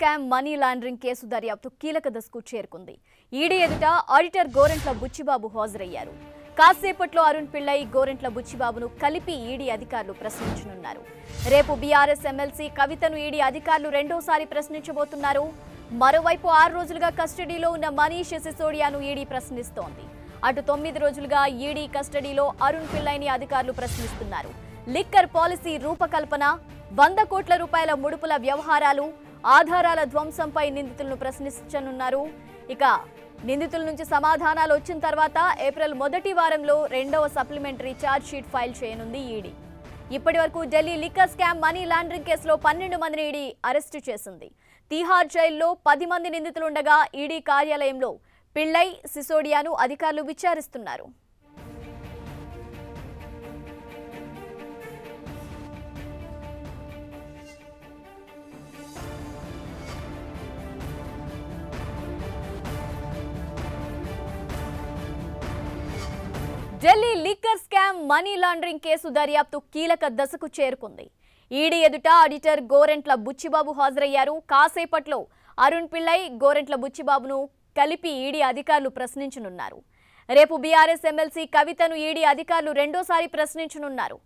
scam money laundering case దర్యాప్తు కీలక దశకు చేరుకుంది ఈడీ ఎదుట ఆడిటర్ గోరెంట్ల బుచ్చిబాబు హాజరయ్యారు కాసేపట్లో అరుణ్ పిళ్ళై గోరెంట్ల బుచ్చిబాబును కలిపి ఈడీ అధికారులు ప్రశ్నించనున్నారు రేపు బీఆర్ఎస్ ఎమ్మెల్సీ కవితను ఈడీ అధికారులు రెండోసారి ప్రశ్నించబోతున్నారు మరోవైపు ఆరు రోజులుగా కస్టడీలో ఉన్న మనీష్ సిసోడియాను ఈడీ ప్రశ్నిస్తోంది అటు తొమ్మిది రోజులుగా ఈడీ కస్టడీలో అరుణ్ పిళ్ళైని అధికారులు ప్రశ్నిస్తున్నారు లిక్కర్ పాలసీ రూపకల్పన వంద కోట్ల రూపాయల ముడుపుల వ్యవహారాలు ఆధారాల ధ్వంసంపై నిందితులను ప్రశ్నించనున్నారు ఇక నిందితుల నుంచి సమాధానాలు వచ్చిన తర్వాత ఏప్రిల్ మొదటి వారంలో రెండవ సప్లిమెంటరీ ఛార్జ్ షీట్ ఫైల్ చేయనుంది ఈడీ ఇప్పటి వరకు Delhi liquor scam money laundering కేసులో పన్నెండు మందిని ఈడీ అరెస్టు చేసింది తీహార్ జైల్లో పది మంది నిందితులుండగా ఈడీ కార్యాలయంలో పిళ్ళై సిసోడియాను అధికారులు విచారిస్తున్నారు Delhi liquor scam money laundering case దర్యాప్తు కీలక దశకు చేరుకుంది ఈడీ ఎదుట ఆడిటర్ గోరెంట్ల బుచ్చిబాబు హాజరయ్యారు కాసేపట్లో అరుణ్ పిళ్ళై గోరెంట్ల బుచ్చిబాబును కలిపి ఈడీ అధికారులు ప్రశ్నించనున్నారు రేపు బీఆర్ఎస్ ఎమ్మెల్సీ కవితను ఈడీ అధికారులు రెండోసారి ప్రశ్నించనున్నారు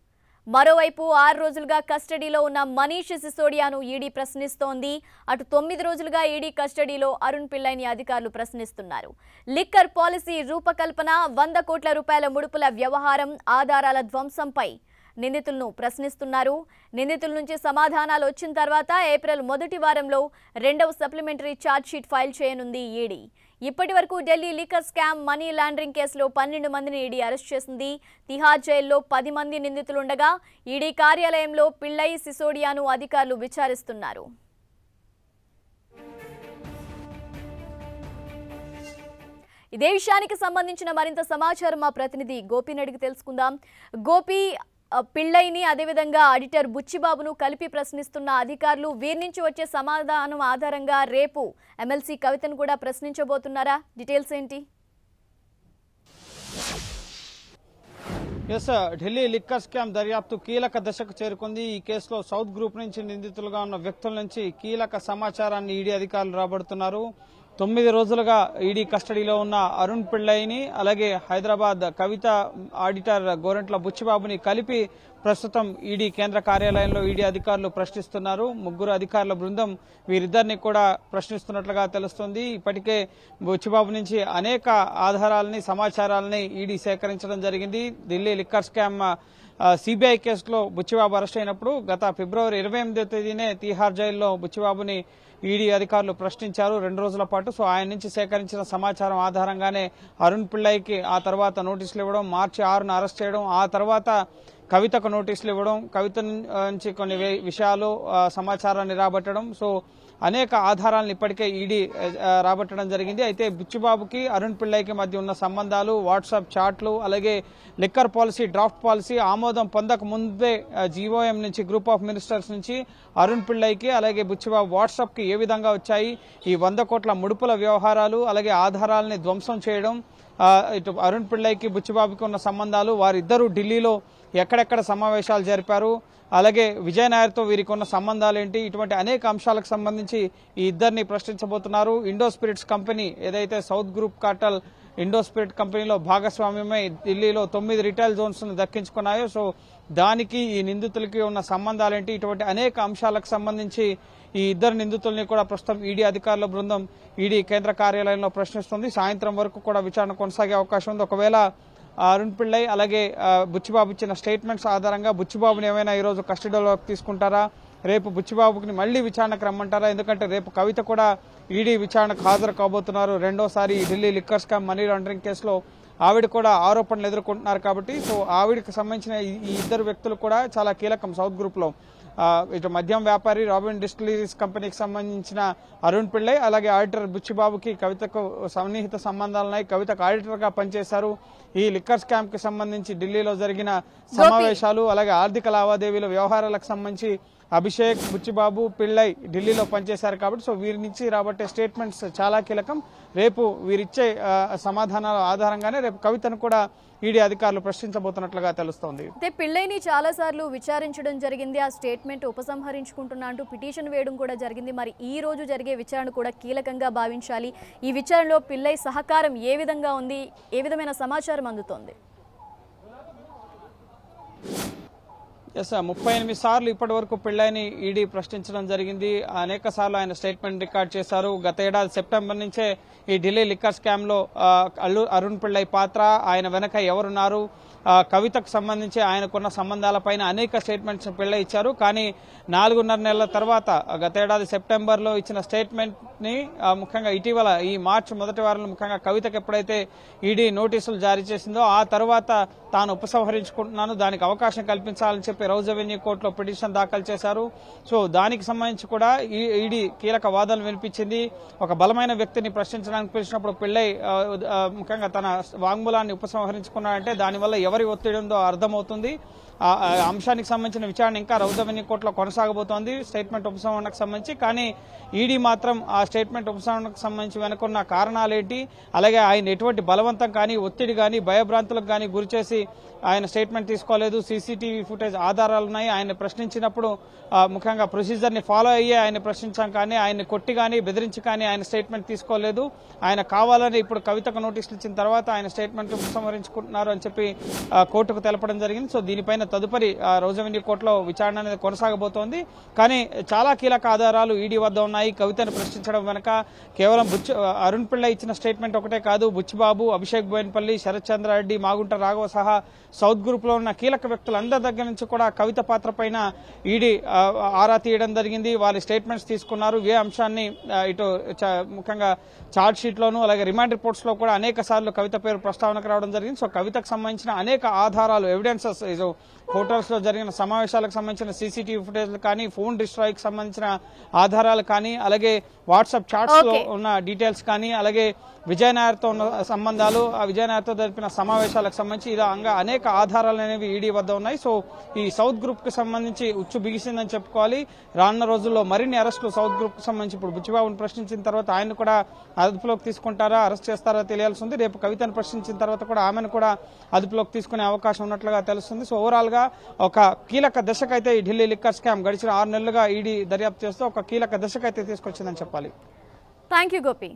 మరోవైపు ఆరు రోజులుగా కస్టడీలో ఉన్న మనీష్ సిసోడియాను ఈడీ ప్రశ్నిస్తోంది అటు తొమ్మిది రోజులుగా ఈడీ కస్టడీలో అరుణ్ పిల్లైని అధికారులు ప్రశ్నిస్తున్నారు లిక్కర్ పాలసీ రూపకల్పన వంద కోట్ల రూపాయల ముడుపుల వ్యవహారం ఆధారాల ధ్వంసంపై నిందితులను ప్రశ్నిస్తున్నారు నిందితుల నుంచి సమాధానాలు వచ్చిన తర్వాత ఏప్రిల్ మొదటి వారంలో రెండవ సప్లిమెంటరీ ఛార్జ్షీట్ ఫైల్ చేయనుంది ఈడీ ఇప్పటి వరకు Delhi liquor scam money laundering కేసులో పన్నెండు మందిని ఈడీ అరెస్ట్ చేసింది తిహార్ జైల్లో పది మంది నిందితులుండగా ఈడీ కార్యాలయంలో పిళ్లై సిసోడియాను అధికారులు విచారిస్తున్నారు ఇదే విషయానికి సంబంధించిన మరింత సమాచారం మా ప్రతినిధి గోపి అడిగి తెలుసుకుందాం గోపి పిళ్ళైని అదేవిధంగా ఆడిటర్ బుచ్చిబాబును కలిపి ప్రశ్నిస్తున్న అధికారులు వీరి నుంచి వచ్చే సమాధానం ఆధారంగా రేపు ఎమ్మెల్సీ కవితను కూడా ప్రశ్నించబోతున్నారా డీటెయిల్స్ ఏంటి ఎస్ ఢిల్లీ లిక్కర్ స్కామ్ దర్యాప్తు కీలక దశకు చేరుకుంది ఈ కేసులో సౌత్ గ్రూప్ నుంచి నిందితులుగా ఉన్న వ్యక్తుల నుంచి కీలక సమాచారాన్ని ఈడీ అధికారులు రాబడుతున్నారు తొమ్మిది రోజులుగా ఈడీ కస్టడీలో ఉన్న అరుణ్ పిళ్ళైని అలాగే హైదరాబాద్ కవిత ఆడిటర్ గోరంట్ల బుచ్చిబాబుని కలిపి ప్రస్తుతం ఈడీ కేంద్ర కార్యాలయంలో ఈడీ అధికారులు ప్రశ్నిస్తున్నారు ముగ్గురు అధికారుల బృందం వీరిద్దరిని కూడా ప్రశ్నిస్తున్నట్లుగా తెలుస్తోంది ఇప్పటికే బుచ్చిబాబు నుంచి అనేక ఆధారాలని సమాచారాలని ఈడీ సేకరించడం జరిగింది ఢిల్లీ లిక్కర్ స్కామ్ సిబిఐ కేసులో బుచ్చిబాబు అరెస్ట్ అయినప్పుడు గత ఫిబ్రవరి ఇరవై ఎనిమిదో తేదీనే తీహార్ జైల్లో బుచ్చిబాబుని ఈడీ అధికారులు ప్రశ్నించారు రెండు రోజుల పాటు సో ఆయన నుంచి సేకరించిన సమాచారం ఆధారంగానే అరుణ్ పిళ్ళైకి ఆ తర్వాత నోటీసులు ఇవ్వడం మార్చి ఆరున అరెస్ట్ చేయడం ఆ తర్వాత కవితకు నోటీసులు ఇవ్వడం కవిత నుంచి కొన్ని విషయాలు సమాచారాన్ని రాబట్టడం సో అనేక ఆధారాలను ఇప్పటికే ఈడీ రాబట్టడం జరిగింది అయితే బుచ్చిబాబుకి అరుణ్ పిళ్ళైకి మధ్య ఉన్న సంబంధాలు వాట్సాప్ చాట్లు అలాగే లిక్కర్ పాలసీ డ్రాఫ్ట్ పాలసీ ఆమోదం పొందక ముందే జీఓఎం నుంచి గ్రూప్ ఆఫ్ మినిస్టర్స్ నుంచి అరుణ్ పిళ్ళైకి అలాగే బుచ్చిబాబు వాట్సాప్కి ఏ విధంగా వచ్చాయి ఈ వంద కోట్ల ముడుపుల వ్యవహారాలు అలాగే ఆధారాలని ధ్వంసం చేయడం ఇటు అరుణ్ పిళ్ళైకి బుచ్చుబాబుకి ఉన్న సంబంధాలు వారిద్దరూ ఢిల్లీలో ఎక్కడెక్కడ సమావేశాలు జరిపారు అలాగే విజయనాయర్తో వీరికి ఉన్న సంబంధాలు ఏంటి ఇటువంటి అనేక అంశాలకు సంబంధించి ఈ ఇద్దరిని ప్రశ్నించబోతున్నారు ఇండో స్పిరిట్స్ కంపెనీ ఏదైతే South group cartel Indo Spirit కంపెనీలో భాగస్వామ్యమై ఢిల్లీలో తొమ్మిది రిటైల్ జోన్స్ను దక్కించుకున్నాయో సో దానికి ఈ నిందితులకి ఉన్న సంబంధాలు ఏంటి ఇటువంటి అనేక అంశాలకు సంబంధించి ఈ ఇద్దరు నిందితుల్ని కూడా ప్రస్తుతం ఈడీ e అధికారుల బృందం ఈడీ e కేంద్ర కార్యాలయంలో ప్రశ్నిస్తుంది సాయంత్రం వరకు కూడా విచారణ కొనసాగే అవకాశం ఉంది ఒకవేళ అరుణ్ పిళ్ళై అలాగే బుచ్చిబాబు ఇచ్చిన స్టేట్మెంట్స్ ఆధారంగా బుచ్చిబాబుని ఏమైనా ఈరోజు కస్టడీలోకి తీసుకుంటారా రేపు బుచ్చిబాబుకి మళ్ళీ విచారణకు రమ్మంటారా ఎందుకంటే రేపు కవిత కూడా ఈడీ విచారణకు హాజరు కాబోతున్నారు రెండోసారి Delhi liquor scam money laundering కేసులో ఆవిడ కూడా ఆరోపణలు ఎదుర్కొంటున్నారు కాబట్టి సో ఆవిడకి సంబంధించిన ఈ ఇద్దరు వ్యక్తులు కూడా చాలా కీలకం సౌత్ గ్రూప్లో ఇటు మద్యం వ్యాపారి రాబిన్ డిస్టిలరీస్ కంపెనీకి సంబంధించిన అరుణ్ పిళ్ళై అలాగే ఆడిటర్ బుచ్చిబాబుకి కవితకు సన్నిహిత సంబంధాలున్నాయి కవితకు ఆడిటర్గా పనిచేశారు ఈ లిక్కర్ స్కామ్ కి సంబంధించి ఢిల్లీలో జరిగిన సమావేశాలు అలాగే ఆర్థిక లావాదేవీల వ్యవహారాలకు సంబంధించి అభిషేక్ బుచ్చిబాబు పిళ్ళై ఢిల్లీలో పనిచేశారు కాబట్టి సో వీరి నుంచి రాబట్టే స్టేట్మెంట్స్ చాలా కీలకం రేపు వీరిచ్చే సమాధానాల ఆధారంగానే రేపు కవితను కూడా ఈడీ అధికారులు ప్రశ్నించబోతున్నట్లుగా తెలుస్తోంది అయితే పిళ్ళైని చాలా సార్లు విచారించడం జరిగింది ఆ స్టేట్మెంట్ ఉపసంహరించుకుంటున్నా అంటూ పిటిషన్ వేయడం కూడా జరిగింది మరి ఈ రోజు జరిగే విచారణ కూడా కీలకంగా భావించాలి ఈ విచారణలో పిళ్ళై సహకారం ఏ విధంగా ఉంది ఏ విధమైన సమాచారం అందుతోంది ఎస్ ముప్పై ఎనిమిది సార్లు ఇప్పటి వరకు పెళ్లాయిని ఈడీ e ప్రశ్నించడం జరిగింది అనేక సార్లు ఆయన స్టేట్మెంట్ రికార్డ్ చేశారు గత ఏడాది సెప్టెంబర్ నుంచే ఈ ఢిల్లీ లిక్కర్ స్కామ్ లో అల్లు అరుణ్ పిళ్ళై పాత్ర ఆయన వెనక ఎవరున్నారు కవితకు సంబంధించి ఆయనకున్న సంబంధాలపైన అనేక స్టేట్మెంట్స్ పెళ్లి ఇచ్చారు కానీ నాలుగున్నర నెలల తర్వాత గతేడాది సెప్టెంబర్లో ఇచ్చిన స్టేట్మెంట్ని ముఖ్యంగా ఇటీవల ఈ మార్చి మొదటి వారంలో ముఖ్యంగా కవితకు ఎప్పుడైతే ఈడీ e నోటీసులు జారీ చేసిందో ఆ తర్వాత తాను ఉపసంహరించుకుంటున్నాను దానికి అవకాశం కల్పించాలని చెప్పి రౌజ్ అవెన్యూ కోర్టులో పిటిషన్ దాఖలు చేశారు సో దానికి సంబంధించి కూడా ఈడీ కీలక వాదనలు వినిపించింది ఒక బలమైన వ్యక్తిని ప్రశ్నించడానికి పిలిచినప్పుడు పెళ్లై ముఖ్యంగా తన వాంగ్మూలాన్ని ఉపసంహరించుకున్నాడంటే దానివల్ల ఎవరి ఒత్తిడి ఉందో అర్థమవుతుంది ఆ అంశానికి సంబంధించిన విచారణ ఇంకా అవెన్యూ కోర్టులో కొనసాగబోతోంది స్టేట్మెంట్ ఉపసంహరణకు సంబంధించి కానీ ఈడీ మాత్రం ఆ స్టేట్మెంట్ ఉపసంహరణకు సంబంధించి వెనుకున్న కారణాలేంటి అలాగే ఆయన ఎటువంటి బలవంతం కానీ ఒత్తిడి కానీ భయభ్రాంతులకు కానీ గురిచేసి ఆయన స్టేట్మెంట్ తీసుకోలేదు సీసీటీవీ ఫుటేజ్ ఆధారాలు ఉన్నాయి ఆయన ప్రశ్నించినప్పుడు ముఖ్యంగా ప్రొసీజర్ని ఫాలో అయ్యే ఆయన ప్రశ్నించాం కానీ ఆయన్ని కొట్టి కానీ బెదిరించి కానీ ఆయన స్టేట్మెంట్ తీసుకోలేదు ఆయన కావాలని ఇప్పుడు కవితకు నోటీసులు ఇచ్చిన తర్వాత ఆయన స్టేట్మెంట్ ఉపసంహరించుకుంటున్నారు అని చెప్పి కోర్టుకు తెలపడం జరిగింది సో దీనిపైన తదుపరి రోజవెన్యూ కోర్టులో విచారణ అనేది కొనసాగబోతోంది కానీ చాలా కీలక ఆధారాలు ఈడీ వద్ద ఉన్నాయి కవితను ప్రశ్నించడం వెనక కేవలం బుచ్ అరుణ్ పిళ్ళ ఇచ్చిన స్టేట్మెంట్ ఒకటే కాదు బుచ్చిబాబు అభిషేక్ బోయన్పల్లి శరత్ చంద్రారెడ్డి మాగుంట రాఘవ సహా సౌత్ గ్రూప్లో ఉన్న కీలక వ్యక్తులందరి దగ్గర నుంచి కూడా కూడా కవిత పాత్ర పైన ఈడీ ఆరా తీయడం జరిగింది వారి స్టేట్మెంట్స్ తీసుకున్నారు ఏ అంశాన్ని ఇటు ముఖ్యంగా ఛార్జ్ షీట్లోను అలాగే రిమాండ్ రిపోర్ట్స్ లో కూడా అనేక సార్లు కవిత పేరు ప్రస్తావనకు రావడం జరిగింది సో కవితకు సంబంధించిన అనేక ఆధారాలు ఎవిడెన్సెస్ లో జరిగిన సమావేశాలకు సంబంధించిన సీసీటీవీ ఫుటేజ్ కానీ ఫోన్ డిస్ట్రాయ్కి సంబంధించిన ఆధారాలు కానీ అలాగే వాట్సాప్ లో ఉన్న డీటెయిల్స్ కానీ అలాగే విజయనాయర్తో ఉన్న సంబంధాలు ఆ విజయనాయర్తో జరిపిన సమావేశాలకు సంబంధించి ఇలా అనేక ఆధారాలు అనేవి ఈడీ వద్ద ఉన్నాయి సో ఈ ఈ సౌత్ గ్రూప్కి సంబంధించి ఉచ్చు బిగిసిందని చెప్పుకోవాలి రానున్న రోజుల్లో మరిన్ని అరెస్టులు సౌత్ గ్రూప్కి సంబంధించి ఇప్పుడు బుచ్చిబాబుని ప్రశ్నించిన తర్వాత ఆయన కూడా అదుపులోకి తీసుకుంటారా అరెస్ట్ చేస్తారా తెలియాల్సి ఉంది రేపు కవితను ప్రశ్నించిన తర్వాత కూడా ఆమెను కూడా అదుపులోకి తీసుకునే అవకాశం ఉన్నట్లుగా తెలుస్తుంది సో ఓవరాల్గా ఒక కీలక దశకైతే ఈ ఢిల్లీ లిక్కర్ స్కామ్ గడిచిన ఆరు నెలలుగా ఈడీ దర్యాప్తు చేస్తూ ఒక కీలక దశకైతే తీసుకొచ్చిందని చెప్పాలి థ్యాంక్ యూ గోపి